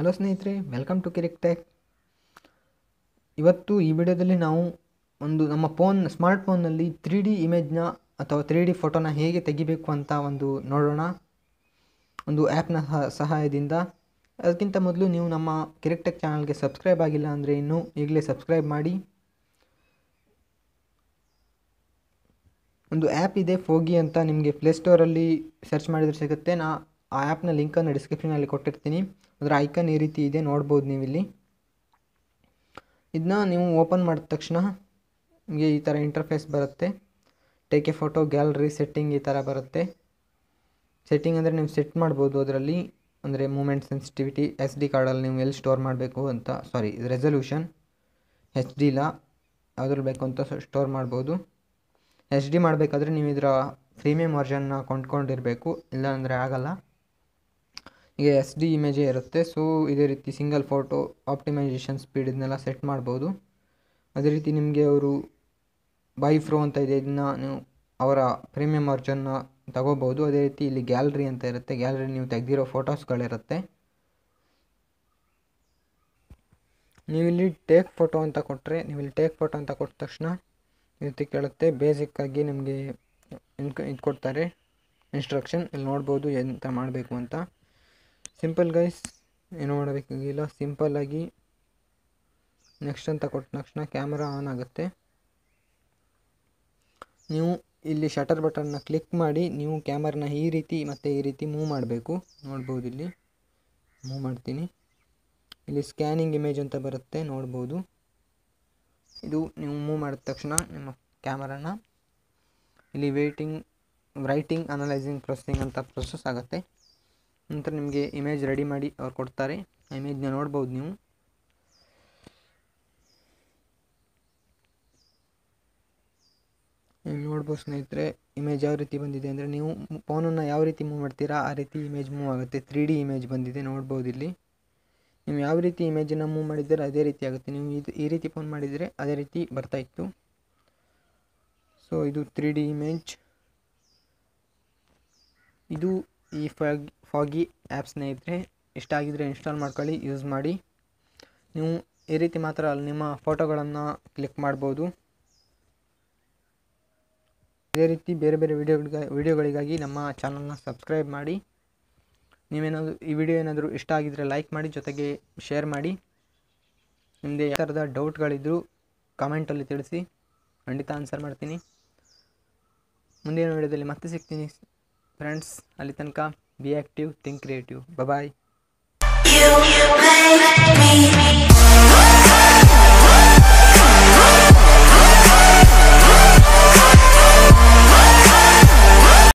hello ಸ್ನೇಹಿತರೆ welcome to Kirik tech ಇವತ್ತು ಈ ವಿಡಿಯೋದಲ್ಲಿ ನಾವು ಒಂದು ನಮ್ಮ ಫೋನ್ ಸ್ಮಾರ್ಟ್ ಫೋನ್ನಲ್ಲಿ ತ್ರೀ ಡಿ ಇಮೇಜ್ನ ಅಥವಾ ತ್ರೀ ಡಿ ಫೋಟೋನ ಹೇಗೆ ತೆಗಿಬೇಕು ಅಂತ ಒಂದು ನೋಡೋಣ ಒಂದು ಆ್ಯಪ್ನ ಸಹಾಯದಿಂದ ಅದಕ್ಕಿಂತ ಮೊದಲು ನೀವು ನಮ್ಮ ಕಿರಿಕ್ ಟೆಕ್ ಚಾನಲ್ಗೆ ಸಬ್ಸ್ಕ್ರೈಬ್ ಆಗಿಲ್ಲ ಅಂದರೆ ಇನ್ನೂ ಈಗಲೇ ಸಬ್ಸ್ಕ್ರೈಬ್ ಮಾಡಿ ಒಂದು ಆ್ಯಪ್ ಇದೆ ಫೋಗಿ ಅಂತ ನಿಮಗೆ ಪ್ಲೇಸ್ಟೋರಲ್ಲಿ ಸರ್ಚ್ ಮಾಡಿದರೆ ಸಿಗುತ್ತೆ ನಾ ಆ ಆ್ಯಪ್ನ ಲಿಂಕನ್ನು ಡಿಸ್ಕ್ರಿಪ್ಷನಲ್ಲಿ ಕೊಟ್ಟಿರ್ತೀನಿ ಅದರ ಐಕನ್ ಈ ರೀತಿ ಇದೆ ನೋಡ್ಬೋದು ನೀವು ಇಲ್ಲಿ ಇದನ್ನ ನೀವು ಓಪನ್ ಮಾಡಿದ ತಕ್ಷಣ ನಿಮಗೆ ಈ ಥರ ಇಂಟರ್ಫೇಸ್ ಬರುತ್ತೆ take a photo gallery setting ಈ ಥರ ಬರುತ್ತೆ ಸೆಟ್ಟಿಂಗ್ ಅಂದರೆ ನೀವು ಸೆಟ್ ಮಾಡ್ಬೋದು ಅದರಲ್ಲಿ ಅಂದರೆ ಮೂಮೆಂಟ್ ಸೆನ್ಸಿಟಿವಿಟಿ ಎಸ್ ಡಿ ಕಾರ್ಡಲ್ಲಿ ನೀವು ಎಲ್ಲಿ ಸ್ಟೋರ್ ಮಾಡಬೇಕು ಅಂತ ಸಾರಿ ರೆಸಲ್ಯೂಷನ್ ಎಚ್ ಡಿಲ ಯಾವುದ್ರಲ್ಲಿ ಬೇಕು ಅಂತ ಸ್ಟೋರ್ ಮಾಡ್ಬೋದು ಎಚ್ ಡಿ ಮಾಡಬೇಕಾದ್ರೆ ನೀವು ಇದರ ಪ್ರೀಮಿಯಂ ವರ್ಷನ್ನ ಕೊಂಡ್ಕೊಂಡಿರಬೇಕು ಇಲ್ಲಾಂದರೆ ಆಗಲ್ಲ ಈಗ ಎಸ್ ಡಿ ಇಮೇಜೇ ಇರುತ್ತೆ ಸೊ ಇದೇ ರೀತಿ ಸಿಂಗಲ್ ಫೋಟೋ ಆಪ್ಟಿಮೈಸೇಷನ್ ಸ್ಪೀಡ್ ಇದನ್ನೆಲ್ಲ ಸೆಟ್ ಮಾಡ್ಬೋದು ಅದೇ ರೀತಿ ನಿಮಗೆ ಅವರು ಬೈ ಫ್ರೋ ಅಂತ ಇದೆ ಇದನ್ನ ನೀವು ಅವರ ಪ್ರೀಮಿಯಂ ವರ್ಜನ್ನ ತಗೋಬೋದು ಅದೇ ರೀತಿ ಇಲ್ಲಿ ಗ್ಯಾಲರಿ ಅಂತ ಇರುತ್ತೆ ಗ್ಯಾಲರಿ ನೀವು ತೆಗೆದಿರೋ ಫೋಟೋಸ್ಗಳಿರುತ್ತೆ ನೀವಿಲ್ಲಿ ಟೇಕ್ ಫೋಟೋ ಅಂತ ಕೊಟ್ಟರೆ ನೀವಿಲ್ಲಿ ಟೇಕ್ ಫೋಟೋ ಅಂತ ಕೊಟ್ಟ ತಕ್ಷಣ ಈ ರೀತಿ ಕೇಳುತ್ತೆ ಬೇಸಿಕ್ಕಾಗಿ ನಿಮಗೆ ಇದು ಕೊಡ್ತಾರೆ ಇನ್ಸ್ಟ್ರಕ್ಷನ್ ಇಲ್ಲಿ ನೋಡ್ಬೋದು ಎಂತ ಮಾಡಬೇಕು ಅಂತ ಸಿಂಪಲ್ ಗೈಸ್ ಏನು ಮಾಡಬೇಕಾಗಿಲ್ಲ ಸಿಂಪಲ್ಲಾಗಿ ನೆಕ್ಸ್ಟ್ ಅಂತ ಕೊಟ್ಟ ತಕ್ಷಣ ಕ್ಯಾಮ್ರಾ ಆನ್ ಆಗುತ್ತೆ ನೀವು ಇಲ್ಲಿ ಶಟರ್ ಬಟನ್ನ ಕ್ಲಿಕ್ ಮಾಡಿ ನೀವು ಕ್ಯಾಮರನ್ನ ಈ ರೀತಿ ಮತ್ತು ಈ ರೀತಿ ಮೂವ್ ಮಾಡಬೇಕು ನೋಡ್ಬೋದು ಇಲ್ಲಿ ಮೂವ್ ಮಾಡ್ತೀನಿ ಇಲ್ಲಿ ಸ್ಕ್ಯಾನಿಂಗ್ ಇಮೇಜ್ ಅಂತ ಬರುತ್ತೆ ನೋಡ್ಬೋದು ಇದು ನೀವು ಮೂವ್ ಮಾಡಿದ ತಕ್ಷಣ ನಿಮ್ಮ ಕ್ಯಾಮರನ ಇಲ್ಲಿ ವೇಟಿಂಗ್ ರೈಟಿಂಗ್ ಅನಲೈಸಿಂಗ್ ಪ್ರೊಸೆಸಿಂಗ್ ಅಂತ ಪ್ರೊಸೆಸ್ ಆಗುತ್ತೆ ನಂತರ ನಿಮಗೆ ಇಮೇಜ್ ರೆಡಿ ಮಾಡಿ ಅವ್ರು ಕೊಡ್ತಾರೆ ಆ ಇಮೇಜ್ನ ನೋಡ್ಬೋದು ನೀವು ಇಲ್ಲಿ ನೋಡ್ಬೋದು ಸ್ನೇಹಿತರೆ ಇಮೇಜ್ ಯಾವ ರೀತಿ ಬಂದಿದೆ ಅಂದರೆ ನೀವು ಫೋನನ್ನು ಯಾವ ರೀತಿ ಮೂವ್ ಮಾಡ್ತೀರಾ ಆ ರೀತಿ ಇಮೇಜ್ ಮೂವ್ ಆಗುತ್ತೆ ತ್ರೀ ಡಿ ಇಮೇಜ್ ಬಂದಿದೆ ನೋಡ್ಬೋದು ಇಲ್ಲಿ ನೀವು ಯಾವ ರೀತಿ ಇಮೇಜನ್ನು ಮೂವ್ ಮಾಡಿದರೆ ಅದೇ ರೀತಿ ಆಗುತ್ತೆ ನೀವು ಇದು ಈ ರೀತಿ ಫೋನ್ ಮಾಡಿದರೆ ಅದೇ ರೀತಿ ಬರ್ತಾ ಇತ್ತು ಸೊ ಇದು ತ್ರೀ ಡಿ ಇಮೇಜ್ ಇದು ಈ ಫಾಗ್ ಫಾಗಿ ಆ್ಯಪ್ ಸ್ನೇಹಿತರೆ ಇಷ್ಟ ಆಗಿದ್ದರೆ ಇನ್ಸ್ಟಾಲ್ ಮಾಡ್ಕೊಳ್ಳಿ ಯೂಸ್ ಮಾಡಿ ನೀವು ಈ ರೀತಿ ಮಾತ್ರ ಅಲ್ಲಿ ನಿಮ್ಮ ಫೋಟೋಗಳನ್ನು ಕ್ಲಿಕ್ ಮಾಡ್ಬೋದು ಇದೇ ರೀತಿ ಬೇರೆ ಬೇರೆ ವಿಡಿಯೋಗಳಿಗ ವಿಡಿಯೋಗಳಿಗಾಗಿ ನಮ್ಮ ಚಾನಲ್ನ ಸಬ್ಸ್ಕ್ರೈಬ್ ಮಾಡಿ ನೀವೇನಾದರೂ ಈ ವಿಡಿಯೋ ಏನಾದರೂ ಇಷ್ಟ ಆಗಿದ್ದರೆ ಲೈಕ್ ಮಾಡಿ ಜೊತೆಗೆ ಶೇರ್ ಮಾಡಿ ನಿಮಗೆ ಯಾವ ಥರದ ಡೌಟ್ಗಳಿದ್ದರೂ ಕಮೆಂಟಲ್ಲಿ ತಿಳಿಸಿ ಖಂಡಿತ ಆನ್ಸರ್ ಮಾಡ್ತೀನಿ ಮುಂದಿನ ವಿಡಿಯೋದಲ್ಲಿ ಮತ್ತೆ ಸಿಗ್ತೀನಿ फ्रेंड्स अली तनका be active think creative bye